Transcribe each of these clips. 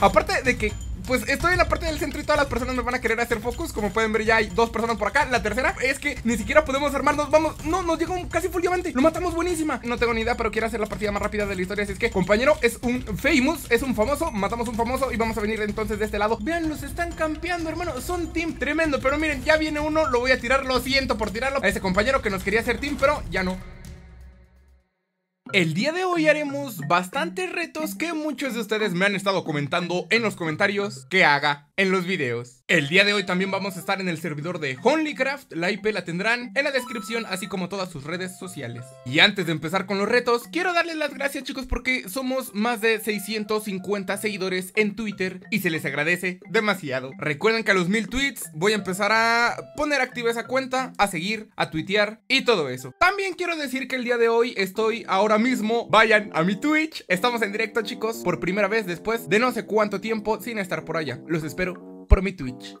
Aparte de que pues estoy en la parte del centro y todas las personas me van a querer hacer focus. Como pueden ver, ya hay dos personas por acá. La tercera es que ni siquiera podemos armarnos. Vamos, no, nos llega un casi full diamante. Lo matamos buenísima. No tengo ni idea, pero quiero hacer la partida más rápida de la historia. Así es que, compañero, es un famous, es un famoso. Matamos un famoso y vamos a venir entonces de este lado. Vean, los están campeando, hermano. Son team tremendo. Pero miren, ya viene uno. Lo voy a tirar. Lo siento por tirarlo a ese compañero que nos quería hacer team, pero ya no. El día de hoy haremos bastantes retos que muchos de ustedes me han estado comentando en los comentarios que haga en los videos. El día de hoy también vamos a estar en el servidor de HolyCraft la IP la tendrán en la descripción así como todas sus redes sociales. Y antes de empezar con los retos, quiero darles las gracias chicos porque somos más de 650 seguidores en Twitter y se les agradece demasiado. Recuerden que a los mil tweets voy a empezar a poner activa esa cuenta, a seguir, a tuitear y todo eso. También quiero decir que el día de hoy estoy ahora mismo, vayan a mi Twitch, estamos en directo chicos por primera vez después de no sé cuánto tiempo sin estar por allá. Los espero mi Twitch.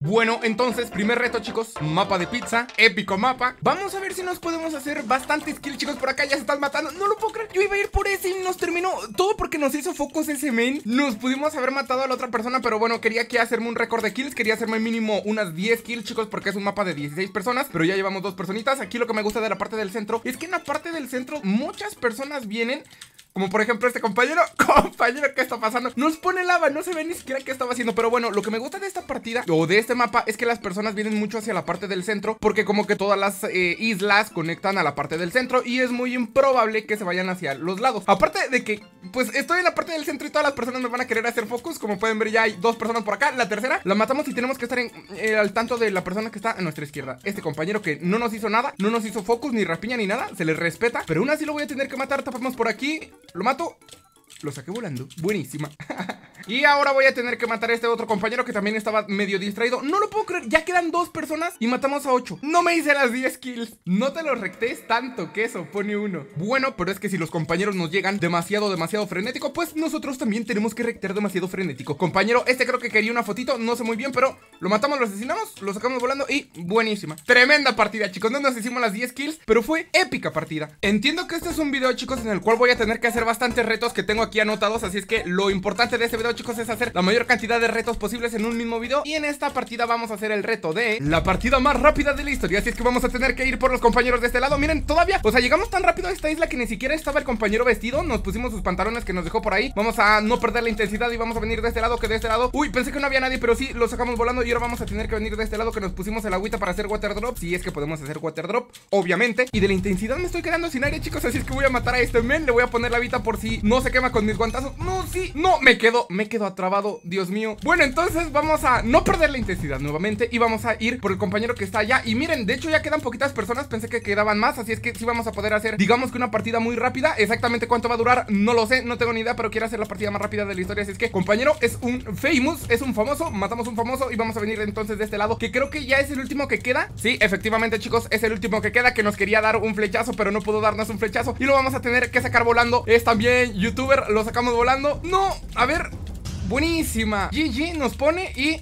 Bueno, entonces, primer reto, chicos Mapa de pizza, épico mapa Vamos a ver si nos podemos hacer bastantes kills, chicos Por acá ya se están matando, no lo puedo creer Yo iba a ir por ese y nos terminó, todo porque nos hizo focos ese main Nos pudimos haber matado a la otra persona Pero bueno, quería que hacerme un récord de kills Quería hacerme mínimo unas 10 kills, chicos Porque es un mapa de 16 personas, pero ya llevamos dos personitas Aquí lo que me gusta de la parte del centro Es que en la parte del centro muchas personas vienen como por ejemplo este compañero, compañero, ¿qué está pasando? Nos pone lava, no se ve ni siquiera qué estaba haciendo. Pero bueno, lo que me gusta de esta partida o de este mapa es que las personas vienen mucho hacia la parte del centro. Porque como que todas las eh, islas conectan a la parte del centro y es muy improbable que se vayan hacia los lados. Aparte de que, pues estoy en la parte del centro y todas las personas me van a querer hacer focus. Como pueden ver, ya hay dos personas por acá. La tercera la matamos y tenemos que estar eh, al tanto de la persona que está a nuestra izquierda. Este compañero que no nos hizo nada, no nos hizo focus ni rapiña ni nada, se le respeta. Pero aún así lo voy a tener que matar. Tapamos por aquí. Lo mato. Lo saqué volando. Buenísima. Y ahora voy a tener que matar a este otro compañero que también estaba medio distraído. No lo puedo creer, ya quedan dos personas y matamos a ocho. No me hice las 10 kills. No te lo rectes tanto que eso, pone uno. Bueno, pero es que si los compañeros nos llegan demasiado, demasiado frenético, pues nosotros también tenemos que rectear demasiado frenético. Compañero, este creo que quería una fotito, no sé muy bien, pero lo matamos, lo asesinamos, lo sacamos volando y buenísima. Tremenda partida, chicos. No nos hicimos las 10 kills, pero fue épica partida. Entiendo que este es un video, chicos, en el cual voy a tener que hacer bastantes retos que tengo aquí anotados, así es que lo importante de este video chicos es hacer la mayor cantidad de retos posibles en un mismo video Y en esta partida vamos a hacer el reto de la partida más rápida de la historia Así es que vamos a tener que ir por los compañeros de este lado Miren, todavía, o sea, llegamos tan rápido a esta isla que ni siquiera estaba el compañero vestido Nos pusimos sus pantalones que nos dejó por ahí Vamos a no perder la intensidad y vamos a venir de este lado que de este lado Uy, pensé que no había nadie, pero sí, lo sacamos volando Y ahora vamos a tener que venir de este lado que nos pusimos el agüita para hacer water drop Si es que podemos hacer water drop, obviamente Y de la intensidad me estoy quedando sin aire, chicos Así es que voy a matar a este men, le voy a poner la vida por si no se quema con mis guantazos No, sí, no, me quedo, quedó quedo atrabado, Dios mío Bueno, entonces vamos a no perder la intensidad nuevamente Y vamos a ir por el compañero que está allá Y miren, de hecho ya quedan poquitas personas Pensé que quedaban más, así es que sí vamos a poder hacer Digamos que una partida muy rápida, exactamente cuánto va a durar No lo sé, no tengo ni idea, pero quiero hacer la partida más rápida de la historia Así es que, compañero, es un famous Es un famoso, matamos un famoso y vamos a venir entonces de este lado Que creo que ya es el último que queda Sí, efectivamente chicos, es el último que queda Que nos quería dar un flechazo, pero no pudo darnos un flechazo Y lo vamos a tener que sacar volando Es también youtuber, lo sacamos volando No, a ver, buenísima. GG nos pone y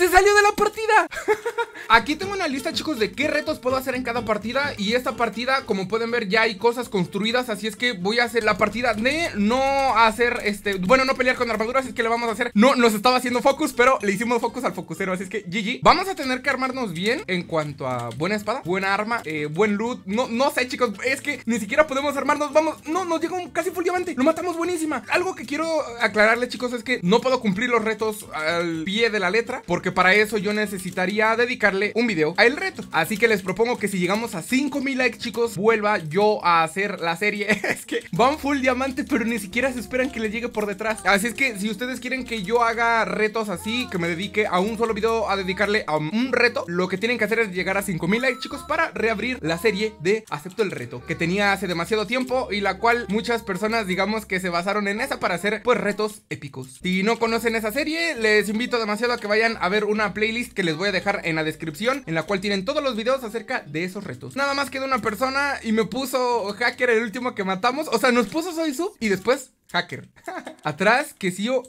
¡Se salió de la partida! Aquí tengo una lista, chicos, de qué retos puedo hacer en cada partida. Y esta partida, como pueden ver, ya hay cosas construidas. Así es que voy a hacer la partida de no hacer, este... Bueno, no pelear con armaduras, así es que le vamos a hacer... No, nos estaba haciendo focus, pero le hicimos focus al focusero. Así es que, GG. Vamos a tener que armarnos bien en cuanto a buena espada, buena arma, eh, buen loot. No, no sé, chicos, es que ni siquiera podemos armarnos. Vamos, no, nos llegó un casi full diamante. Lo matamos buenísima. Algo que quiero aclararle, chicos, es que no puedo cumplir los retos al pie de la letra porque para eso yo necesitaría dedicarle un video a el reto. Así que les propongo que si llegamos a 5000 likes, chicos, vuelva yo a hacer la serie. es que van full diamante, pero ni siquiera se esperan que les llegue por detrás. Así es que si ustedes quieren que yo haga retos así, que me dedique a un solo video a dedicarle a un reto, lo que tienen que hacer es llegar a 5000 likes, chicos, para reabrir la serie de Acepto el reto, que tenía hace demasiado tiempo y la cual muchas personas, digamos, que se basaron en esa para hacer pues retos épicos. Si no conocen esa serie, les invito demasiado a que vayan a ver una playlist que les voy a dejar en la descripción, en la cual tienen todos los videos acerca de esos retos. Nada más quedó una persona y me puso hacker el último que matamos. O sea, nos puso Soy su y después hacker. Atrás, que si yo...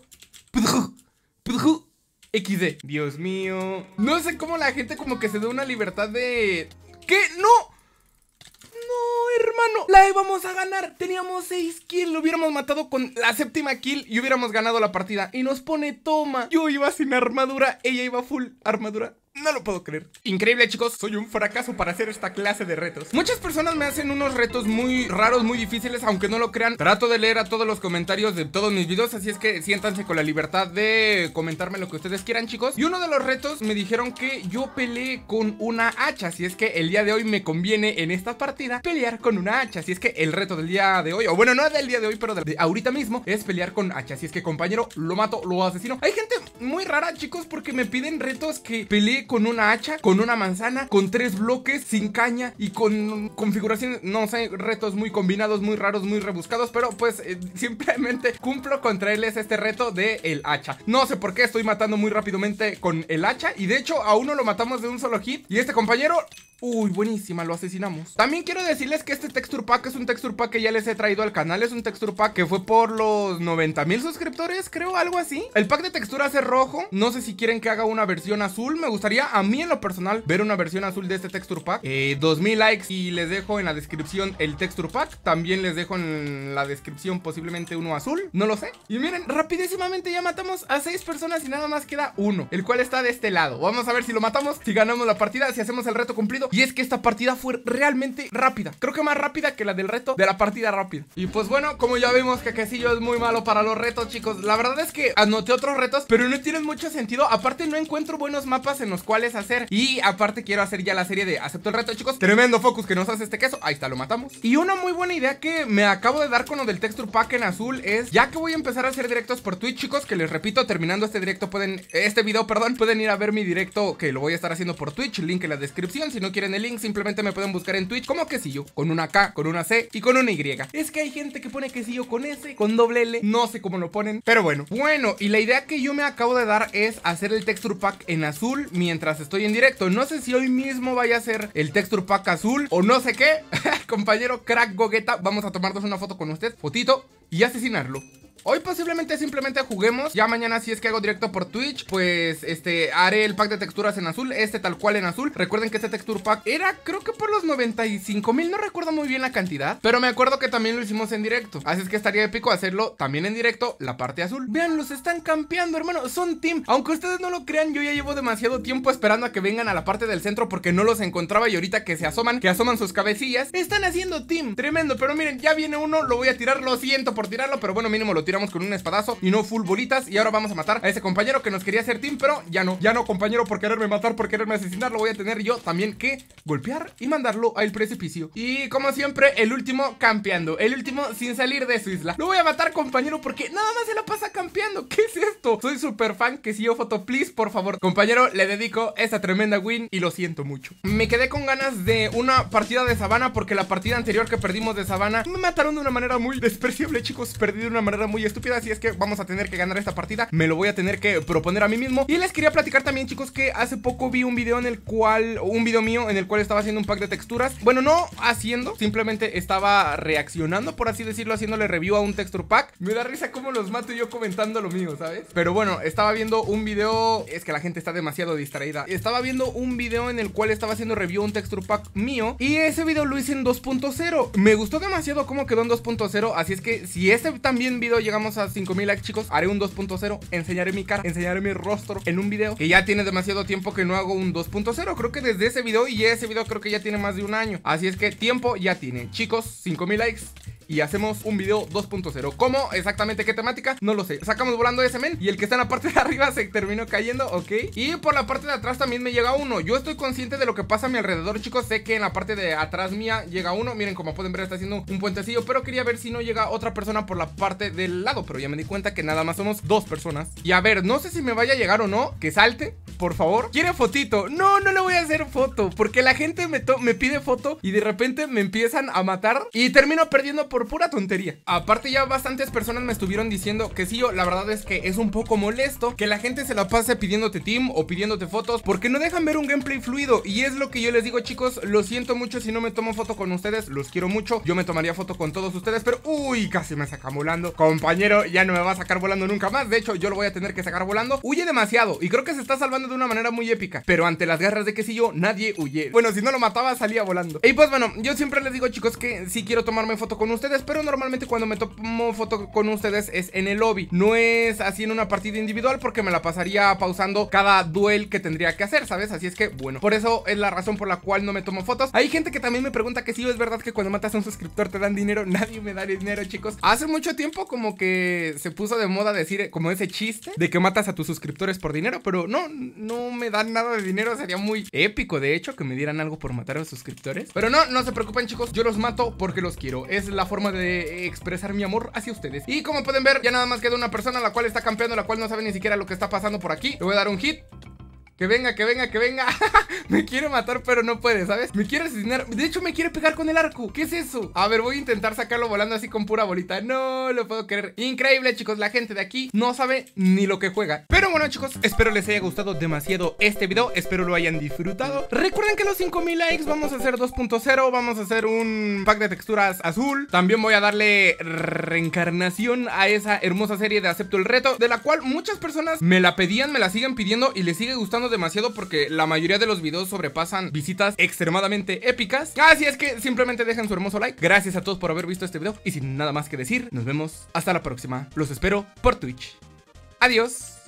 XD. Dios mío. No sé cómo la gente como que se da una libertad de... ¿Qué? ¡No! no, hermano, la íbamos a ganar. Teníamos seis kills, lo hubiéramos matado con la séptima kill y hubiéramos ganado la partida. Y nos pone toma. Yo iba sin armadura, ella iba full armadura. No lo puedo creer. Increíble, chicos. Soy un fracaso para hacer esta clase de retos. Muchas personas me hacen unos retos muy raros, muy difíciles, aunque no lo crean. Trato de leer a todos los comentarios de todos mis videos, así es que siéntanse con la libertad de comentarme lo que ustedes quieran, chicos. Y uno de los retos me dijeron que yo peleé con una hacha, así es que el día de hoy me conviene en esta partida pelear con una hacha. Así es que el reto del día de hoy, o bueno, no del día de hoy, pero de ahorita mismo, es pelear con hacha. Así es que, compañero, lo mato, lo asesino. Hay gente muy rara, chicos, porque me piden retos que peleé con una hacha, con una manzana, con tres bloques, sin caña y con configuraciones, no sé, retos muy combinados, muy raros, muy rebuscados, pero pues eh, simplemente cumplo contra traerles este reto de hacha. No sé por qué estoy matando muy rápidamente con el hacha y de hecho a uno lo matamos de un solo hit y este compañero Uy, buenísima, lo asesinamos También quiero decirles que este texture pack es un texture pack que ya les he traído al canal Es un texture pack que fue por los 90 mil suscriptores, creo, algo así El pack de texturas es rojo No sé si quieren que haga una versión azul Me gustaría, a mí en lo personal, ver una versión azul de este texture pack eh, 2000 likes y les dejo en la descripción el texture pack También les dejo en la descripción posiblemente uno azul No lo sé Y miren, rapidísimamente ya matamos a seis personas y nada más queda uno El cual está de este lado Vamos a ver si lo matamos, si ganamos la partida, si hacemos el reto cumplido y es que esta partida fue realmente rápida Creo que más rápida que la del reto de la partida rápida Y pues bueno, como ya vimos que yo es muy malo para los retos, chicos La verdad es que anoté otros retos, pero no tienen mucho sentido Aparte no encuentro buenos mapas en los cuales hacer Y aparte quiero hacer ya la serie de Acepto el reto, chicos Tremendo focus que nos hace este queso Ahí está, lo matamos Y una muy buena idea que me acabo de dar con lo del texture pack en azul es Ya que voy a empezar a hacer directos por Twitch, chicos Que les repito, terminando este directo pueden Este video, perdón, pueden ir a ver mi directo Que lo voy a estar haciendo por Twitch Link en la descripción si no quieren en el link, simplemente me pueden buscar en Twitch como quesillo, con una K, con una C y con una Y. Es que hay gente que pone quesillo con S, con doble L, no sé cómo lo ponen, pero bueno. Bueno, y la idea que yo me acabo de dar es hacer el texture pack en azul mientras estoy en directo. No sé si hoy mismo vaya a ser el texture pack azul o no sé qué. Compañero Crack Gogueta, vamos a tomarnos una foto con usted, fotito, y asesinarlo. Hoy posiblemente simplemente juguemos. Ya mañana si es que hago directo por Twitch, pues este haré el pack de texturas en azul, este tal cual en azul. Recuerden que este texture pack era creo que por los 95 mil, no recuerdo muy bien la cantidad, pero me acuerdo que también lo hicimos en directo. Así es que estaría épico hacerlo también en directo la parte azul. Vean, los están campeando, hermano, son team. Aunque ustedes no lo crean, yo ya llevo demasiado tiempo esperando a que vengan a la parte del centro porque no los encontraba y ahorita que se asoman, que asoman sus cabecillas, están haciendo team. Tremendo, pero miren, ya viene uno, lo voy a tirar, lo siento por tirarlo, pero bueno, mínimo lo tiro tiramos con un espadazo y no full bolitas Y ahora vamos a matar a ese compañero que nos quería hacer team Pero ya no, ya no compañero por quererme matar, por quererme asesinar Lo voy a tener yo también que golpear y mandarlo al precipicio Y como siempre, el último campeando El último sin salir de su isla Lo voy a matar compañero porque nada más se la pasa campeando ¿Qué es esto? Soy súper fan que si yo foto, please, por favor Compañero, le dedico esta tremenda win y lo siento mucho Me quedé con ganas de una partida de sabana porque la partida anterior que perdimos de sabana Me mataron de una manera muy despreciable chicos, perdí de una manera muy estúpida, así es que vamos a tener que ganar esta partida. Me lo voy a tener que proponer a mí mismo. Y les quería platicar también, chicos, que hace poco vi un video en el cual, un video mío en el cual estaba haciendo un pack de texturas. Bueno, no haciendo, simplemente estaba reaccionando, por así decirlo, haciéndole review a un texture pack. Me da risa cómo los mato yo comentando lo mío, ¿sabes? Pero bueno, estaba viendo un video, es que la gente está demasiado distraída. Estaba viendo un video en el cual estaba haciendo review a un texture pack mío y ese video lo hice en 2.0. Me gustó demasiado cómo quedó en 2.0, así es que si este también video llega llegamos a 5000 likes, chicos, haré un 2.0. Enseñaré mi cara, enseñaré mi rostro en un video que ya tiene demasiado tiempo que no hago un 2.0. Creo que desde ese video y ese video creo que ya tiene más de un año. Así es que tiempo ya tiene. Chicos, 5000 likes y hacemos un video 2.0. ¿Cómo? Exactamente qué temática, no lo sé. Sacamos volando ese men y el que está en la parte de arriba se terminó cayendo, ok. Y por la parte de atrás también me llega uno. Yo estoy consciente de lo que pasa a mi alrededor, chicos. Sé que en la parte de atrás mía llega uno. Miren, como pueden ver, está haciendo un puentecillo, pero quería ver si no llega otra persona por la parte del lado. Pero ya me di cuenta que nada más somos dos personas. Y a ver, no sé si me vaya a llegar o no, que salte, por favor. ¿Quiere fotito? No, no le voy a hacer foto, porque la gente me, me pide foto y de repente me empiezan a matar y termino perdiendo por pura tontería. Aparte ya bastantes personas me estuvieron diciendo que sí, yo, la verdad es que es un poco molesto que la gente se la pase pidiéndote team o pidiéndote fotos porque no dejan ver un gameplay fluido y es lo que yo les digo chicos, lo siento mucho si no me tomo foto con ustedes, los quiero mucho, yo me tomaría foto con todos ustedes, pero uy, casi me saca volando. Compañero, ya no me va a sacar volando nunca más, de hecho yo lo voy a tener que sacar volando. Huye demasiado y creo que se está salvando de una manera muy épica, pero ante las garras de que yo nadie huye. Bueno, si no lo mataba salía volando. Y pues bueno, yo siempre les digo chicos que si quiero tomarme foto con ustedes pero normalmente cuando me tomo foto con ustedes es en el lobby. No es así en una partida individual porque me la pasaría pausando cada duel que tendría que hacer, ¿sabes? Así es que, bueno, por eso es la razón por la cual no me tomo fotos. Hay gente que también me pregunta que si es verdad que cuando matas a un suscriptor te dan dinero. Nadie me da dinero, chicos. Hace mucho tiempo como que se puso de moda decir como ese chiste de que matas a tus suscriptores por dinero, pero no, no me dan nada de dinero. Sería muy épico, de hecho, que me dieran algo por matar a los suscriptores. Pero no, no se preocupen, chicos. Yo los mato porque los quiero. Es la forma de expresar mi amor hacia ustedes. Y como pueden ver, ya nada más queda una persona, la cual está campeando, la cual no sabe ni siquiera lo que está pasando por aquí. Le voy a dar un hit. Que venga, que venga, que venga. me quiere matar, pero no puede, ¿sabes? Me quiere asesinar. De hecho, me quiere pegar con el arco. ¿Qué es eso? A ver, voy a intentar sacarlo volando así con pura bolita. No lo puedo creer. Increíble, chicos. La gente de aquí no sabe ni lo que juega. Pero bueno, chicos, espero les haya gustado demasiado este video. Espero lo hayan disfrutado. Recuerden que los 5000 likes vamos a hacer 2.0. Vamos a hacer un pack de texturas azul. También voy a darle reencarnación a esa hermosa serie de Acepto el Reto. De la cual muchas personas me la pedían, me la siguen pidiendo y les sigue gustando demasiado porque la mayoría de los videos sobrepasan visitas extremadamente épicas. Así es que simplemente dejen su hermoso like. Gracias a todos por haber visto este video y sin nada más que decir, nos vemos hasta la próxima. Los espero por Twitch. Adiós.